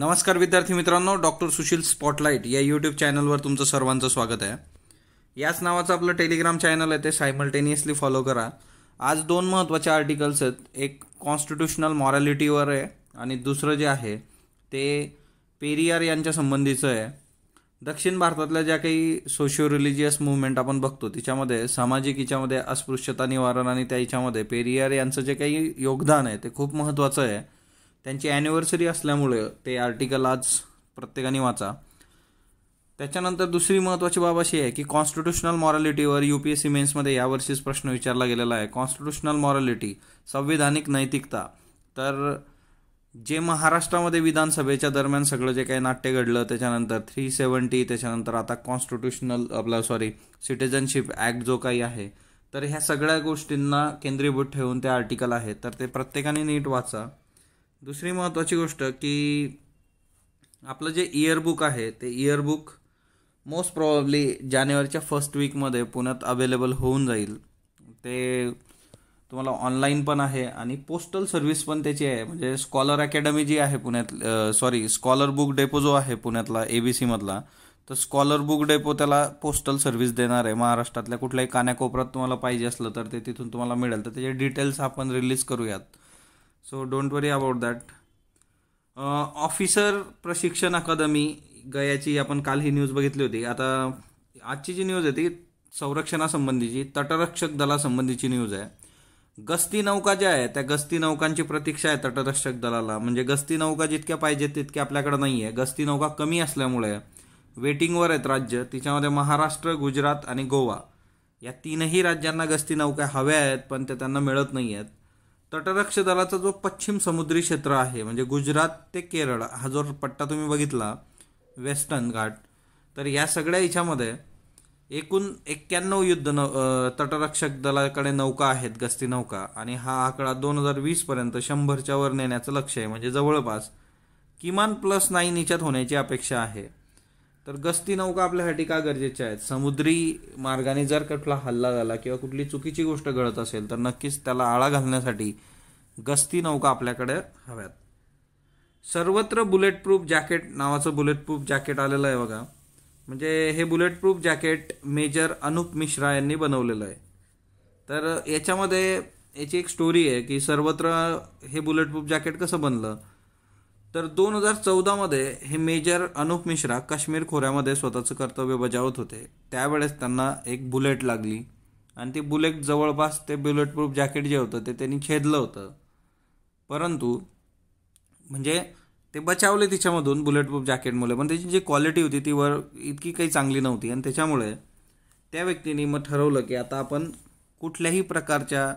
नमस्कार विद्यार्थी मित्रांनो डॉक्टर सुशील स्पॉटलाईट या यूट्यूब चॅनलवर तुमचं सर्वांचं स्वागत आहे याच नावाचं आपलं टेलिग्राम चॅनल आहे ते सायमल्टेनियसली फॉलो करा आज दोन महत्त्वाचे आर्टिकल्स आहेत एक कॉन्स्टिट्युशनल मॉरॅलिटीवर आहे आणि दुसरं जे आहे ते पेरियार यांच्या संबंधीचं आहे दक्षिण भारतातल्या ज्या काही सोशिओ रिलिजियस मुवमेंट आपण बघतो तिच्यामध्ये सामाजिक हिच्यामध्ये अस्पृश्यता निवारण आणि त्या हिच्यामध्ये पेरियार यांचं जे काही योगदान आहे ते खूप महत्त्वाचं आहे त्यांची ॲनिव्हर्सरी असल्यामुळे ते आर्टिकल आज प्रत्येकाने वाचा त्याच्यानंतर दुसरी महत्त्वाची बाब अशी आहे की कॉन्स्टिट्युशनल मॉरॅलिटीवर यू पी एस सी मेन्समध्ये यावर्षीच प्रश्न विचारला गेलेला आहे कॉन्स्टिट्युशनल मॉरॅलिटी संविधानिक नैतिकता तर जे महाराष्ट्रामध्ये विधानसभेच्या दरम्यान सगळं जे काही नाट्य घडलं त्याच्यानंतर थ्री सेवन्टी त्याच्यानंतर आता कॉन्स्टिट्युशनल आपला सॉरी सिटिझनशिप ॲक्ट जो काही आहे तर ह्या सगळ्या गोष्टींना केंद्रीभूत ठेवून ते आर्टिकल आहे तर ते प्रत्येकाने नीट वाचा दुसरी महत्त्वाची गोष्ट की आपलं जे इयरबुक आहे ते इयरबुक मोस्ट प्रॉब्ली जानेवारीच्या फर्स्ट वीकमध्ये पुण्यात अवेलेबल होऊन जाईल ते तुम्हाला ऑनलाईन पण आहे आणि पोस्टल सर्व्हिस पण त्याची आहे म्हणजे स्कॉलर अकॅडमी जी आहे पुण्यात सॉरी स्कॉलर बुक डेपो जो आहे पुण्यातला ए बी सीमधला तर स्कॉलर बुक डेपो त्याला पोस्टल सर्व्हिस देणार आहे महाराष्ट्रातल्या कुठल्याही कानाकोपऱ्यात तुम्हाला पाहिजे असलं तर ते तिथून तुम्हाला मिळेल तर त्याचे डिटेल्स आपण रिलीज करूयात so don't worry about that officer प्रशिक्षण अकादमी गयाची आपण काल ही न्यूज बघितली होती आता आजची जी न्यूज आहे ती संरक्षणासंबंधीची तटरक्षक दलासंबंधीची न्यूज आहे गस्ती नौका ज्या आहे त्या गस्ती नौकांची प्रतीक्षा आहे तटरक्षक दलाला म्हणजे गस्ती नौका जितक्या पाहिजेत तितक्या आपल्याकडे नाही आहे गस्ती नौका कमी असल्यामुळे वेटिंगवर आहेत राज्य तिच्यामध्ये महाराष्ट्र गुजरात आणि गोवा या तीनही राज्यांना गस्ती नौका हव्या आहेत पण ते त्यांना मिळत नाही आहेत तटरक्ष दलाचा जो पश्चिम समुद्री क्षेत्र आहे म्हणजे गुजरात ते केरळ हा जो पट्टा तुम्ही बघितला वेस्टर्न घाट तर या सगळ्या याच्यामध्ये एकूण एक्क्याण्णव युद्ध नौ तटरक्षक दलाकडे नौका आहेत गस्ती नौका आणि हा आकडा दोन हजार वीसपर्यंत शंभरच्या वर नेण्याचं लक्ष आहे म्हणजे जवळपास किमान प्लस नाईन याच्यात होण्याची अपेक्षा आहे तर गस्ती नौका आपल्यासाठी का गरजेच्या आहेत समुद्री मार्गाने जर कुठला हल्ला झाला किंवा कुठली चुकीची गोष्ट घडत असेल तर नक्कीच त्याला आळा घालण्यासाठी गस्ती नौका आपल्याकडे हव्यात सर्वत्र बुलेट प्रूफ जॅकेट नावाचं बुलेट प्रूफ जॅकेट आलेलं आहे बघा म्हणजे हे bullet proof jacket major Anup Mishra यांनी बनवलेलं आहे तर याच्यामध्ये याची एक स्टोरी आहे की सर्वत्र हे बुलेट प्रूफ जॅकेट कसं बनलं तर दोन हजार चौदामध्ये हे मेजर अनुप मिश्रा काश्मीर खोऱ्यामध्ये स्वतःचं कर्तव्य बजावत होते त्यावेळेस त्यांना एक बुलेट लागली आणि ती बुलेट जवळपास ते बुलेट प्रूफ जॅकेट जे होतं ते त्यांनी छेदलं होतं परंतु म्हणजे ते बचावले तिच्यामधून बुलेट प्रूफ जॅकेटमुळे पण त्याची जी क्वालिटी होती ती वर इतकी काही चांगली नव्हती आणि त्याच्यामुळे त्या व्यक्तीने मग ठरवलं की आता आपण कुठल्याही प्रकारच्या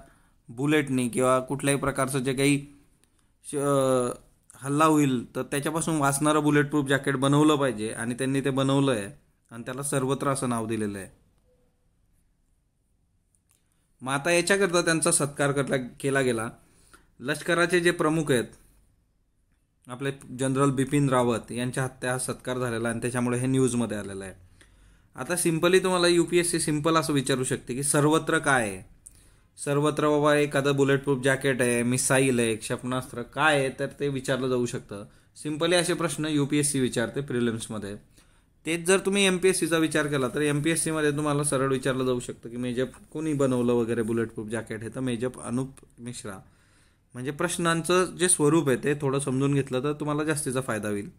बुलेटनी किंवा कुठल्याही प्रकारचं जे काही हल्ला होईल तर त्याच्यापासून वाचणारं बुलेट प्रूफ जॅकेट बनवलं पाहिजे आणि त्यांनी ते बनवलं आहे आणि त्याला सर्वत्र असं नाव दिलेलं आहे मग आता याच्याकरता त्यांचा सत्कार करता केला गेला लष्कराचे जे प्रमुख आहेत आपले जनरल बिपिन रावत यांच्या हत्या सत्कार झालेला आणि त्याच्यामुळे हे न्यूजमध्ये आलेलं आहे आता सिम्पली तुम्हाला U P S C simple असं विचारू शकते की सर्वत्र काय आहे सर्वत्र बाबा एखादं बुलेट प्रूफ जॅकेट आहे मिसाईल आहे क्षेपणास्त्र काय आहे तर ते विचारलं जाऊ शकतं सिम्पली असे प्रश्न यू पी एस सी विचारते प्रिलिम्समध्ये तेच जर तुम्ही एम पी एस सीचा विचार केला तर एम पी एस सीमध्ये तुम्हाला सरळ विचारलं जाऊ शकतं की मेजप कोणी बनवलं वगैरे बुलेट प्रूफ जॅकेट हे तर मेजप अनुप मिश्रा म्हणजे प्रश्नांचं जे स्वरूप आहे ते थोडं समजून घेतलं तर तुम्हाला जास्तीचा फायदा होईल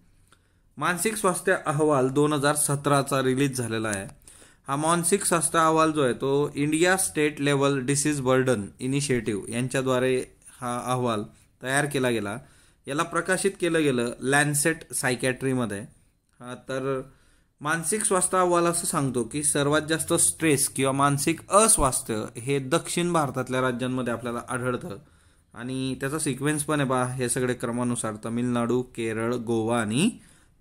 मानसिक स्वास्थ्य अहवाल दोन हजार सतराचा रिलीज झालेला आहे हा मानसिक स्वास्थ्य अहवाल जो आहे तो India state level disease burden initiative यांच्याद्वारे हा अहवाल तयार केला गेला याला प्रकाशित केलं गेलं लॅन्सेट सायकॅट्रीमध्ये हा तर मानसिक स्वास्थ्य अहवाल असं सांगतो की सर्वात जास्त स्ट्रेस किंवा मानसिक अस्वास्थ्य हे दक्षिण भारतातल्या राज्यांमध्ये आपल्याला आढळतं आणि त्याचा सिक्वेन्स पण आहे बा हे सगळे क्रमानुसार तमिळनाडू केरळ गोवा आणि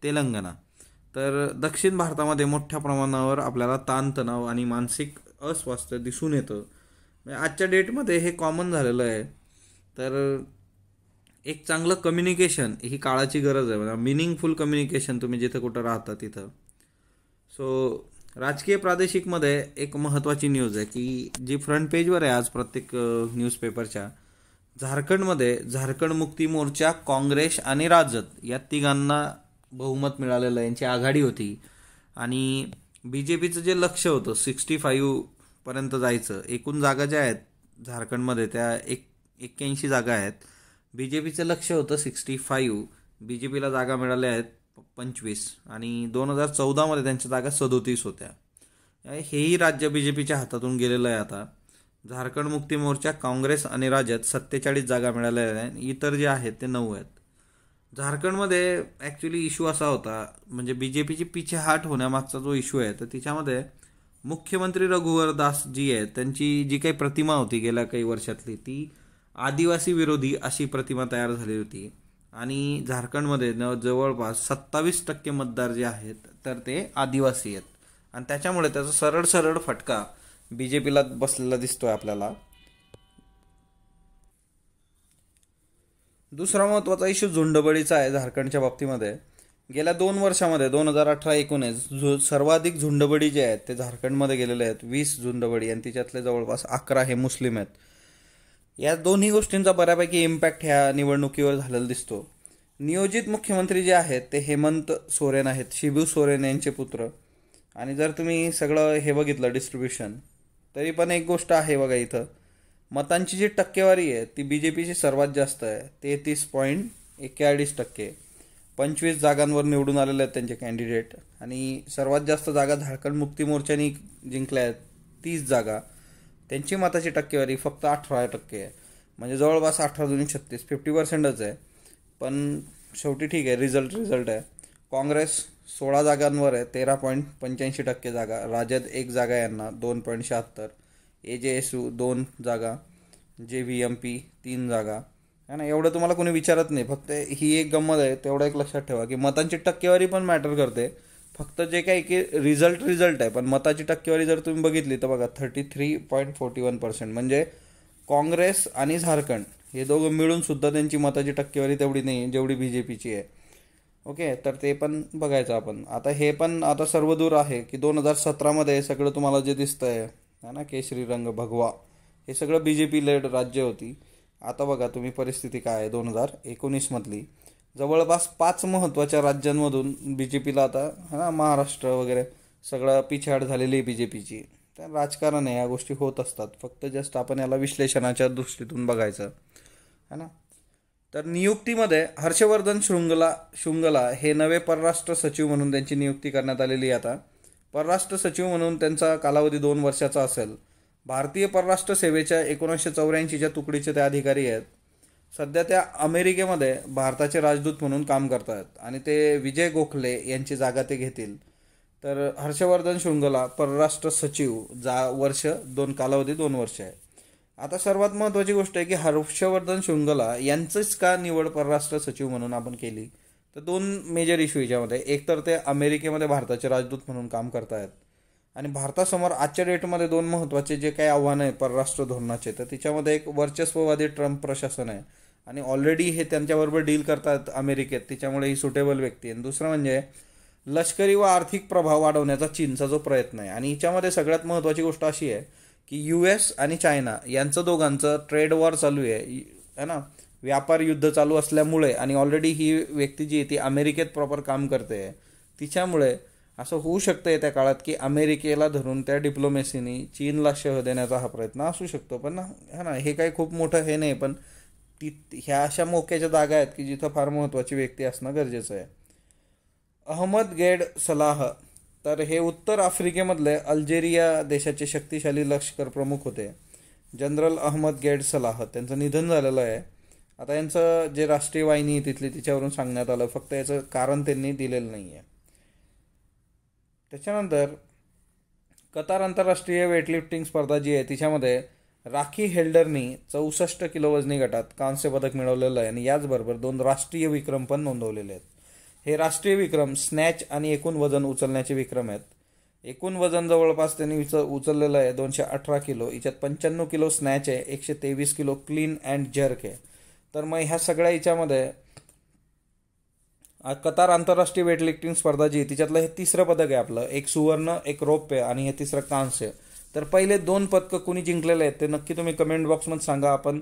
तेलंगणा तर दक्षिण भारतामध्ये मोठ्या प्रमाणावर आपल्याला ताणतणाव आणि मानसिक अस्वास्थ्य दिसून येतं म्हणजे आजच्या डेटमध्ये हे कॉमन झालेलं आहे तर एक चांगलं कम्युनिकेशन ही काळाची गरज आहे म्हणजे मिनिंगफुल कम्युनिकेशन तुम्ही जिथं कुठं राहता तिथं सो राजकीय प्रादेशिकमध्ये एक महत्त्वाची न्यूज आहे की जी फ्रंट पेजवर आहे आज प्रत्येक न्यूजपेपरच्या झारखंडमध्ये झारखंड मुक्ती मोर्चा काँग्रेस आणि राजद या तिघांना बहुमत मिळालेलं यांची आघाडी होती आणि बी जे पीचं जे लक्ष होतं सिक्स्टी फाईव्हपर्यंत जायचं एकूण जागा ज्या आहेत झारखंडमध्ये त्या एक एक्क्याऐंशी जागा आहेत बी जे पीचं लक्ष होतं सिक्स्टी फाईव्ह बी जे पीला जागा मिळाल्या आहेत पंचवीस आणि दोन हजार चौदामध्ये त्यांच्या जागा सदोतीस होत्या हेही राज्य बी जे पीच्या हातातून गेलेलं आहे आता झारखंड मुक्ती मोर्चा काँग्रेस आणि राज्यात सत्तेचाळीस जागा मिळालेल्या आहेत इतर जे आहेत ते नऊ आहेत झारखंडमध्ये ॲक्च्युली इशू असा होता म्हणजे बी जे पीची पिछेहाट होण्यामागचा जो इशू आहे तर तिच्यामध्ये मुख्यमंत्री रघुवर दास जी आहे त्यांची जी काही प्रतिमा होती गेल्या काही वर्षातली ती आदिवासी विरोधी अशी प्रतिमा तयार झाली होती आणि झारखंडमध्ये न जवळपास सत्तावीस टक्के मतदार जे आहेत तर ते आदिवासी आहेत आणि त्याच्यामुळे त्याचा सरळ सरळ फटका बी जे पीला बसलेला दिसतोय आपल्याला दुसरा महत्त्वाचा इश्यू झुंडबळीचा आहे झारखंडच्या बाबतीमध्ये गेल्या दोन वर्षामध्ये दोन हजार अठरा एकोणीस झु सर्वाधिक झुंडबडी जे आहेत ते झारखंडमध्ये गेलेले आहेत वीस झुंडबडी आणि तिच्यातले जवळपास अकरा हे मुस्लिम आहेत या दोन्ही गोष्टींचा बऱ्यापैकी इम्पॅक्ट ह्या निवडणुकीवर झालेला दिसतो नियोजित मुख्यमंत्री जे आहेत ते हेमंत सोरेन आहेत शिबू सोरेन यांचे पुत्र आणि जर तुम्ही सगळं हे बघितलं डिस्ट्रीब्युशन तरी पण एक गोष्ट आहे बघा इथं मतांची जी टक्केवारी आहे ती बी जे पीची सर्वात जास्त आहे तेहतीस पॉईंट एक्केचाळीस टक्के पंचवीस जागांवर निवडून आलेले आहेत त्यांचे कॅन्डिडेट आणि सर्वात जास्त जागा झारखंड मुक्ती मोर्चानी जिंकल्या आहेत तीस जागा त्यांची मताची टक्केवारी फक्त अठरा टक्के आहे म्हणजे जवळपास अठरा दोन छत्तीस फिफ्टी पर्सेंटच आहे पण शेवटी ठीक आहे रिझल्ट रिझल्ट आहे काँग्रेस सोळा जागांवर आहे तेरा पॉईंट पंच्याऐंशी टक्के जागा राजद एक जागा यांना दोन पॉईंट शहात्तर ए जे एस यू दोन जागा जे व्ही एम पी तीन जागा है ना एवढं तुम्हाला कोणी विचारत नाही फक्त ही एक गंमत आहे तेवढं एक लक्षात ठेवा की मतांची टक्केवारी पण मॅटर करते फक्त जे काही की रिझल्ट रिझल्ट आहे पण मताची टक्केवारी जर तुम्ही बघितली तर बघा thirty three point forty one percent म्हणजे काँग्रेस आणि झारखंड हे दोघं मिळूनसुद्धा त्यांची मताची टक्केवारी तेवढी नाही जेवढी बी जे पीची आहे ओके तर ते पण बघायचं आपण आता हे पण आता सर्व दूर आहे की दोन हजार सतरामध्ये सगळं तुम्हाला जे दिसतं आहे है ना केशरी रंग भगवा हे सगळं बी जे पी लेड राज्य होती आता बघा तुम्ही परिस्थिती काय आहे दोन हजार एकोणीसमधली जवळपास पाच महत्त्वाच्या राज्यांमधून बी जे पीला आता है ना महाराष्ट्र वगैरे सगळं पिछाड झालेली आहे बी जे पीची तर राजकारण या गोष्टी होत असतात फक्त जस्ट आपण याला विश्लेषणाच्या दृष्टीतून बघायचं है ना तर नियुक्तीमध्ये हर्षवर्धन शृंगला शृंगला हे नवे परराष्ट्र सचिव म्हणून त्यांची नियुक्ती करण्यात आलेली आता परराष्ट्र सचिव म्हणून त्यांचा कालावधी दोन वर्षाचा असेल भारतीय परराष्ट्र सेवेच्या एकोणीसशे चौऱ्याऐंशीच्या तुकडीचे त्या अधिकारी आहेत सध्या त्या अमेरिकेमध्ये भारताचे राजदूत म्हणून काम करत आहेत आणि ते विजय गोखले यांची जागा ते घेतील तर हर्षवर्धन शृंगला परराष्ट्र सचिव जा वर्ष दोन कालावधी दोन वर्ष आहे आता सर्वात महत्त्वाची गोष्ट आहे की हर्षवर्धन शृंगला यांचंच का निवड परराष्ट्र सचिव म्हणून आपण केली तर दोन मेजर इश्यू याच्यामध्ये एक तर ते अमेरिकेमध्ये भारताचे राजदूत म्हणून काम करतायत आणि भारतासमोर आजच्या डेटमध्ये दोन महत्त्वाचे जे काही आव्हानं आहे परराष्ट्र धोरणाचे तर तिच्यामध्ये एक वर्चस्ववादी ट्रम्प प्रशासन आहे आणि ऑलरेडी हे त्यांच्याबरोबर डील करतात अमेरिकेत तिच्यामुळे ही सुटेबल व्यक्ती आहे दुसरं म्हणजे लष्करी व आर्थिक प्रभाव वाढवण्याचा चीनचा जो प्रयत्न आहे आणि याच्यामध्ये सगळ्यात महत्त्वाची गोष्ट अशी आहे की यू एस आणि चायना यांचं दोघांचं ट्रेड वॉर चालू आहे है ना व्यापार युद्ध चालू असल्यामुळे आणि ऑलरेडी ही व्यक्ती जी आहे ती अमेरिकेत प्रॉपर काम करते तिच्यामुळे असं होऊ शकतं येत्या काळात की अमेरिकेला धरून त्या डिप्लोमेसीनी चीनला शह देण्याचा हा प्रयत्न असू शकतो पण ना हा ना हे काही खूप मोठं हे नाही पण ती ह्या अशा मोक्याच्या जागा आहेत की जिथं फार महत्त्वाची व्यक्ती असणं गरजेचं आहे अहमद गेड सलाह तर हे उत्तर आफ्रिकेमधले अल्जेरिया देशाचे शक्तिशाली लष्कर प्रमुख होते जनरल अहमद गेड सलाह त्यांचं निधन झालेलं आहे आता यांचं जे राष्ट्रीय वाहिनी तिथली तिच्यावरून सांगण्यात आलं फक्त याचं कारण त्यांनी दिलेलं नाही आहे त्याच्यानंतर कतार आंतरराष्ट्रीय वेटलिफ्टिंग स्पर्धा जी आहे तिच्यामध्ये राखी हेल्डरनी चौसष्ट किलो वजनी गटात कांस्य पदक मिळवलेलं आहे आणि याचबरोबर दोन राष्ट्रीय विक्रम पण नोंदवलेले आहेत हे राष्ट्रीय विक्रम स्नॅच आणि एकूण वजन उचलण्याचे विक्रम आहेत एकूण वजन जवळपास त्यांनी उच उचललेलं आहे दोनशे अठरा किलो याच्यात पंच्याण्णव किलो स्नॅच आहे एकशे तेवीस किलो क्लीन अँड जर्क आहे तर मग ह्या सगळ्या याच्यामध्ये कतार आंतरराष्ट्रीय वेटलिफ्टिंग स्पर्धा जी तिच्यातलं हे तिसरं पदक आहे आपलं एक सुवर्ण एक रौप्य आणि हे तिसरं कांस्य तर पहिले दोन पदकं कुणी जिंकलेले आहेत ते नक्की तुम्ही कमेंट बॉक्समध्ये सांगा आपण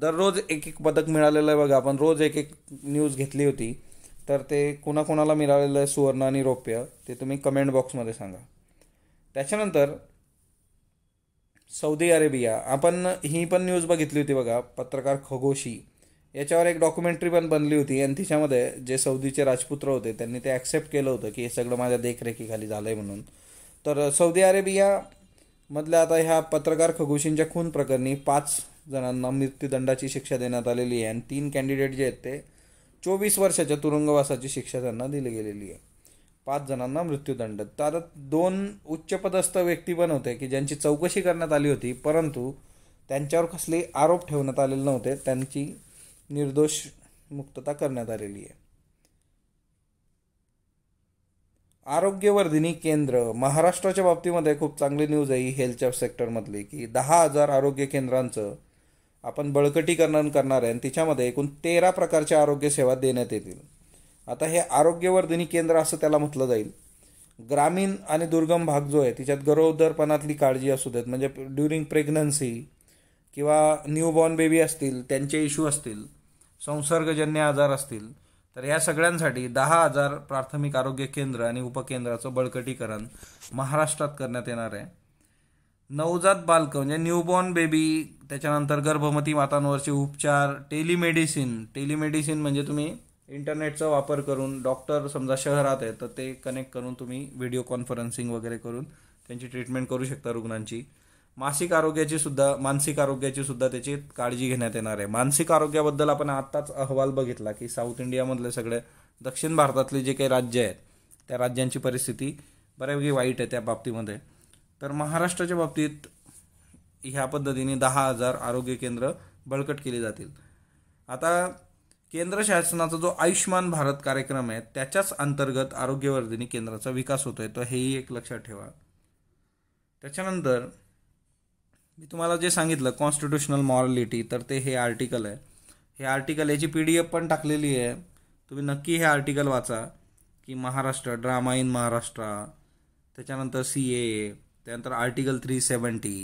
दररोज एक एक पदक मिळालेलं आहे बघा आपण रोज एक एक न्यूज घेतली होती तर ते कुणाकुणाला मिळालेलं आहे सुवर्ण आणि रौप्य ते तुम्ही कमेंट बॉक्समध्ये सांगा त्याच्यानंतर सौदी अरेबिया आपण ही पण न्यूज बघितली होती बघा पत्रकार खगोशी याच्यावर एक डॉक्युमेंटरी पण बनली होती आणि तिच्यामध्ये जे सौदीचे राजपुत्र होते त्यांनी ते ॲक्सेप्ट केलं होतं की हे सगळं माझ्या देखरेखीखाली झालं आहे म्हणून तर सौदी अरेबिया आता ह्या पत्रकार खगोशींच्या खून प्रकरणी पाच जणांना मृत्यूदंडाची शिक्षा देण्यात आलेली आहे आणि तीन कॅन्डिडेट जे आहेत ते चोवीस वर्षाच्या तुरुंगवासाची शिक्षा त्यांना दिली गेलेली आहे पाच जणांना मृत्यूदंड तर दोन उच्चपदस्थ व्यक्ती पण होते की ज्यांची चौकशी करण्यात आली होती परंतु त्यांच्यावर कसले आरोप ठेवण्यात आलेले नव्हते त्यांची निर्दोष मुक्तता करण्यात आलेली आहे आरोग्यवर्धिनी केंद्र महाराष्ट्राच्या बाबतीमध्ये खूप चांगली न्यूज आहे हेल्थच्या सेक्टरमधली की दहा हजार आरोग्य केंद्रांचं आपण बळकटीकरण करणार आहे आणि तिच्यामध्ये एकूण तेरा प्रकारच्या आरोग्य सेवा देण्यात येतील आता हे आरोग्यवर्धिनी केंद्र असं त्याला म्हटलं जाईल ग्रामीण आणि दुर्गम भाग जो आहे तिच्यात गरोदरपणातली काळजी असू देत म्हणजे ड्युरिंग प्रेग्नन्सी किंवा न्यूबॉर्न बेबी असतील त्यांचे इश्यू असतील संसर्गजन्य आजार असतील तर या सगळ्यांसाठी दहा हजार प्राथमिक आरोग्य केंद्र आणि उपकेंद्राचं बळकटीकरण महाराष्ट्रात करण्यात येणार आहे नवजात बालकं म्हणजे न्यूबॉर्न बेबी त्याच्यानंतर गर्भवती मातांवरचे उपचार टेलिमेडिसिन टेलिमेडिसिन म्हणजे तुम्ही इंटरनेटचा वापर करून डॉक्टर समजा शहरात आहे तर ते कनेक्ट करून तुम्ही व्हिडिओ कॉन्फरन्सिंग वगैरे करून त्यांची ट्रीटमेंट करू शकता रुग्णांची मासिक आरोग्याची सुद्धा मानसिक आरोग्याची सुद्धा त्याची काळजी घेण्यात येणार आहे मानसिक आरोग्याबद्दल आपण आत्ताच अहवाल बघितला की साऊथ इंडियामधले सगळे दक्षिण भारतातले जे काही राज्य आहेत त्या राज्यांची परिस्थिती बऱ्यापैकी वाईट आहे त्या बाबतीमध्ये तर महाराष्ट्राच्या बाबतीत ह्या पद्धतीने दहा हजार आरोग्य केंद्र बळकट केली जातील आता केंद्र शासनाचा जो आयुष्यमान भारत कार्यक्रम आहे त्याच्याच अंतर्गत आरोग्यवर्धिनी केंद्राचा विकास होतोय आहे तर हेही एक लक्षात ठेवा त्याच्यानंतर मी तुम्हाला जे सांगितलं कॉन्स्टिट्युशनल मॉरलिटी तर ते हे आर्टिकल आहे हे आर्टिकल याची पी डी एफ पण टाकलेली आहे तुम्ही नक्की हे आर्टिकल वाचा की महाराष्ट्र ड्रामा इन महाराष्ट्र त्याच्यानंतर सी ए त्यानंतर आर्टिकल थ्री सेवन्टी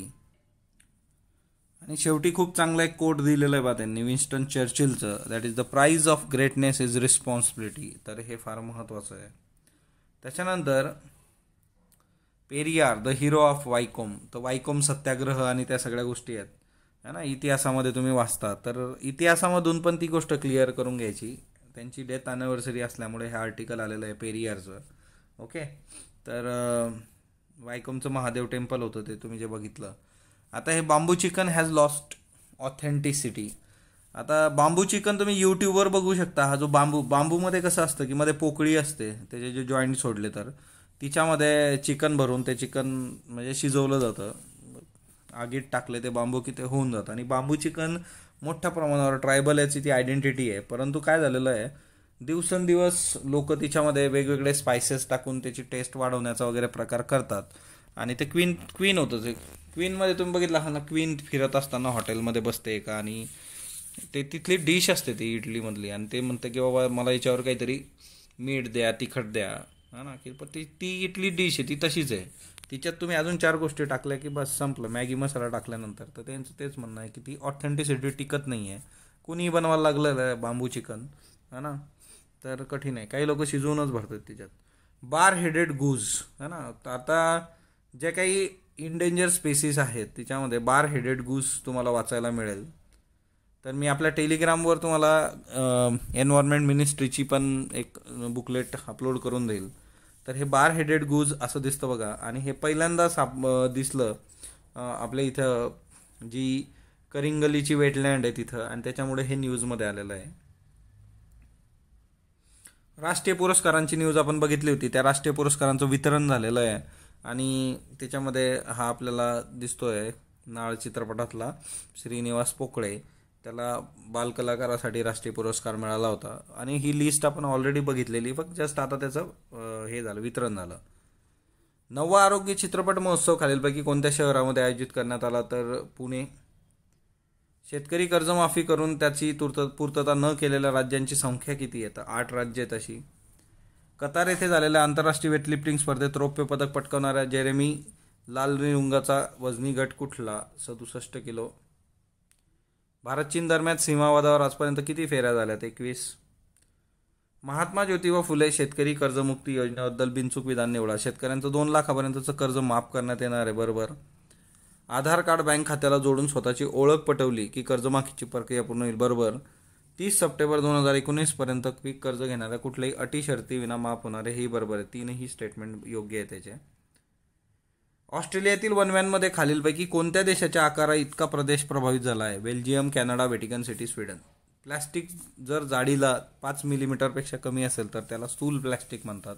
आणि शेवटी खूप चांगला एक कोट दिलेलं आहे बा त्यांनी विन्स्टन चर्चिलचं that is the prize of greatness is responsibility तर हे फार महत्त्वाचं आहे त्याच्यानंतर Periyar the hero of Vaikom तर वायकोम सत्याग्रह आणि त्या सगळ्या गोष्टी आहेत है ना इतिहासामध्ये तुम्ही वाचता तर इतिहासामधून पण ती गोष्ट क्लिअर करून घ्यायची त्यांची डेथ अॅनिव्हर्सरी असल्यामुळे हे आर्टिकल आलेलं आहे पेरियारचं ओके तर वायकोमचं महादेव टेम्पल होतं ते तुम्ही जे बघितलं आता हे bamboo chicken has lost authenticity आता बांबू चिकन तुम्ही यूट्यूबवर बघू शकता हा जो बांबू बांबूमध्ये कसं असतं की मध्ये पोकळी असते त्याचे जे जॉईंट सोडले तर तिच्यामध्ये चिकन भरून ते चिकन म्हणजे शिजवलं जातं आगीत टाकले ते बांबू की ते होऊन जातं आणि बांबू चिकन मोठ्या प्रमाणावर ट्रायबल याची ती आयडेंटिटी आहे परंतु काय झालेलं आहे दिवसेंदिवस लोक तिच्यामध्ये वेगवेगळे स्पायसेस टाकून त्याची टेस्ट वाढवण्याचा वगैरे प्रकार करतात आणि ते क्वीन क्वीन होतं ते क्वीनमध्ये तुम्ही बघितलं हा ना क्वीन फिरत असताना हॉटेलमध्ये बसते का आणि ते तिथली डिश असते ती इडलीमधली आणि ते म्हणते की बाबा मला याच्यावर काहीतरी मीठ द्या तिखट द्या हा ना की पण ती ती इटली डिश आहे ती तशीच आहे तिच्यात तुम्ही अजून चार गोष्टी टाकल्या की बस संपलं मॅगी मसाला टाकल्यानंतर तर त्यांचं तेच म्हणणं आहे की ती ऑथेंटिसिटी टिकत नाही आहे कुणीही बनवायला लागलं आहे बांबू चिकन है ना तर कठीण आहे काही लोक शिजवूनच भरतात त्याच्यात बार हेडेड गूज है ना आता जे काही इनडेंजर स्पेसिस आहेत तिच्यामध्ये बार हेडेड गूज तुम्हाला वाचायला मिळेल तर मी आपल्या टेलिग्रामवर तुम्हाला एन्व्हायरमेंट मिनिस्ट्रीची पण एक बुकलेट अपलोड करून देईल तर हे बार हेडेड गूज असं दिसतं बघा आणि हे पहिल्यांदाच आप दिसलं आपल्या इथं जी करिंगलीची वेटलँड आहे तिथं आणि त्याच्यामुळे हे न्यूजमध्ये आलेलं आहे राष्ट्रीय पुरस्कारांची न्यूज आपण बघितली होती त्या राष्ट्रीय पुरस्कारांचं वितरण झालेलं आहे आणि त्याच्यामध्ये हा आपल्याला दिसतोय नाळ चित्रपटातला श्रीनिवास पोकळे त्याला बालकलाकारासाठी राष्ट्रीय पुरस्कार मिळाला होता आणि ही लिस्ट आपण ऑलरेडी बघितलेली फक्त जस्ट आता त्याचं हे झालं वितरण झालं नववा आरोग्य चित्रपट महोत्सव खालीलपैकी कोणत्या शहरामध्ये आयोजित करण्यात आला तर पुणे शेतकरी कर्जमाफी करून त्याची तुर्त पूर्तता न केलेल्या राज्यांची संख्या किती येतं आठ राज्य आहेत अशी कतार येथे झालेल्या आंतरराष्ट्रीय वेटलिफ्टिंग स्पर्धेत रौप्य पदक पटकावणाऱ्या जेरेमी लाल रिंगाचा वजनी गट कुठला सदुसष्ट किलो भारत चीन दरम्यान सीमावादावर आजपर्यंत किती फेऱ्या झाल्यात एकवीस महात्मा ज्योतिबा फुले शेतकरी कर्जमुक्ती योजनेबद्दल बिनचूक विधान निवडा शेतकऱ्यांचं दोन लाखापर्यंतचं कर्ज माफ करण्यात येणार आहे बरोबर आधार कार्ड बँक खात्याला जोडून स्वतःची ओळख पटवली की कर्जमाफीची प्रक्रिया पूर्ण होईल बरोबर तीस सप्टेंबर दोन हजार एकोणीसपर्यंत पीक कर्ज घेणाऱ्या कुठल्याही अटी शर्ती विना माफ होणार हे बरोबर आहे तीनही स्टेटमेंट योग्य आहे त्याचे ऑस्ट्रेलियातील वनव्यांमध्ये खालीलपैकी कोणत्या देशाच्या आकारा इतका प्रदेश प्रभावित झाला आहे Belgium Canada Vatican City Sweden plastic जर जाडीला पाच मिलीमीटरपेक्षा कमी असेल तर त्याला स्थूल प्लॅस्टिक म्हणतात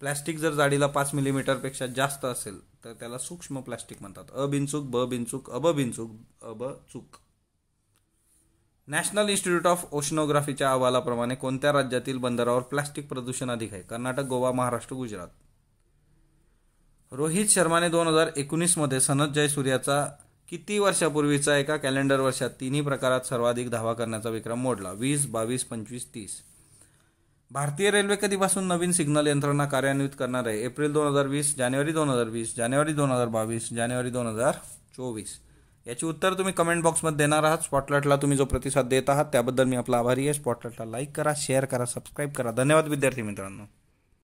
प्लॅस्टिक जर जाडीला पाच मिलीमीटरपेक्षा जास्त असेल तर त्याला सूक्ष्म प्लॅस्टिक म्हणतात अबिनचूक ब बिनचूक अब बिनचूक अब चूक नॅशनल इन्स्टिट्यूट ऑफ ओशनोग्राफीच्या अहवालाप्रमाणे कोणत्या राज्यातील बंदरावर प्लॅस्टिक प्रदूषण अधिक आहे कर्नाटक गोवा महाराष्ट्र गुजरात रोहित शर्माने दोन हजार एकोणीसमध्ये सनत जयसूर्याचा किती वर्षापूर्वीचा एका कॅलेंडर वर्षात तिन्ही प्रकारात सर्वाधिक धावा करण्याचा विक्रम मोडला वीस बावीस पंचवीस तीस भारतीय रेल्वे कधीपासून नवीन सिग्नल यंत्रणा कार्यान्वित करणार आहे एप्रिल दोन हजार वीस जानेवारी दोन हजार वीस जानेवारी दोन हजार बावीस जानेवारी दोन हजार चोवीस याची उत्तर तुम्ही कमेंट बॉक्समध्ये देणार आहात स्पॉटलाईटला तुम्ही जो प्रतिसाद देत आहात त्याबद्दल मी आपला आभारी आहे स्पॉटलाईटला लाईक करा शेअर करा सबस्क्राईब करा धन्यवाद विद्यार्थी मित्रांनो